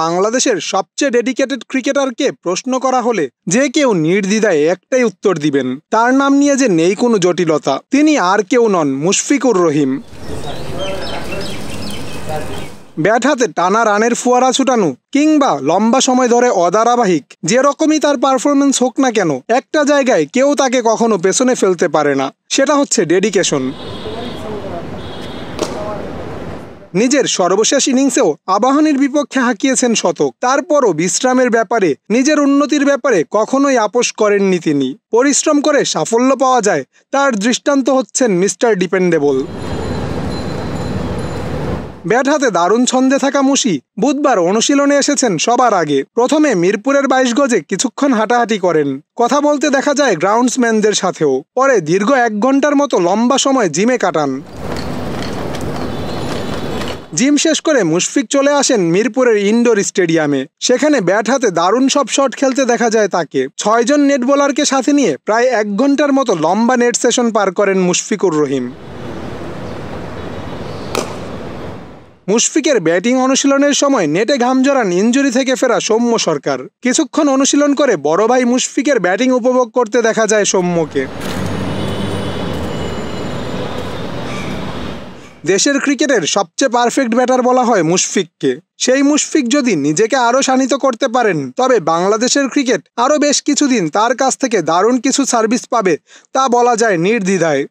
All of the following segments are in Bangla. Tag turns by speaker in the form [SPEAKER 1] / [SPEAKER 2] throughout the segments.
[SPEAKER 1] বাংলাদেশের সবচেয়ে ডেডিকেটেড ক্রিকেটারকে প্রশ্ন করা হলে যে কেউ নির্দ্বিধায় একটাই উত্তর দিবেন তার নাম নিয়ে যে নেই কোনো জটিলতা তিনি আর কেউ নন মুশফিকুর রহিম ব্যাট হাতে টানা রানের ফুয়ারা ছুটানো কিংবা লম্বা সময় ধরে অধারাবাহিক যে রকমই তার পারফরমেন্স হোক না কেন একটা জায়গায় কেউ তাকে কখনো পেছনে ফেলতে পারে না সেটা হচ্ছে ডেডিকেশন নিজের সর্বশেষ ইনিংসেও আবাহনীর বিপক্ষে হাঁকিয়েছেন শতক তারপরও বিশ্রামের ব্যাপারে নিজের উন্নতির ব্যাপারে কখনোই আপোষ করেননি তিনি পরিশ্রম করে সাফল্য পাওয়া যায় তার দৃষ্টান্ত হচ্ছেন মিস্টার ডিপেন্ডেবল ব্যাট হাতে দারুণ ছন্দে থাকা মুশি বুধবার অনুশীলনে এসেছেন সবার আগে প্রথমে মিরপুরের বাইশ গজে কিছুক্ষণ হাঁটাহাঁটি করেন কথা বলতে দেখা যায় গ্রাউন্ডসম্যানদের সাথেও পরে দীর্ঘ এক ঘন্টার মতো লম্বা সময় জিমে কাটান জিম শেষ করে মুশফিক চলে আসেন মিরপুরের ইনডোর স্টেডিয়ামে সেখানে ব্যাট হাতে দারুণ সব শট খেলতে দেখা যায় তাকে ছয়জন নেট বোলারকে সাথে নিয়ে প্রায় এক ঘন্টার মতো লম্বা নেট সেশন পার করেন মুশফিকুর রহিম মুশফিকের ব্যাটিং অনুশীলনের সময় নেটে ঘাম জড়ান ইঞ্জুরি থেকে ফেরা সৌম্য সরকার কিছুক্ষণ অনুশীলন করে বড় ভাই মুশফিকের ব্যাটিং উপভোগ করতে দেখা যায় সৌম্যকে দেশের ক্রিকেটের সবচেয়ে পারফেক্ট ব্যাটার বলা হয় মুশফিককে সেই মুশফিক যদি নিজেকে আরও শানিত করতে পারেন তবে বাংলাদেশের ক্রিকেট আরও বেশ কিছুদিন তার কাছ থেকে দারুণ কিছু সার্ভিস পাবে তা বলা যায় নির্দ্বিধায়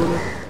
[SPEAKER 1] Thank you.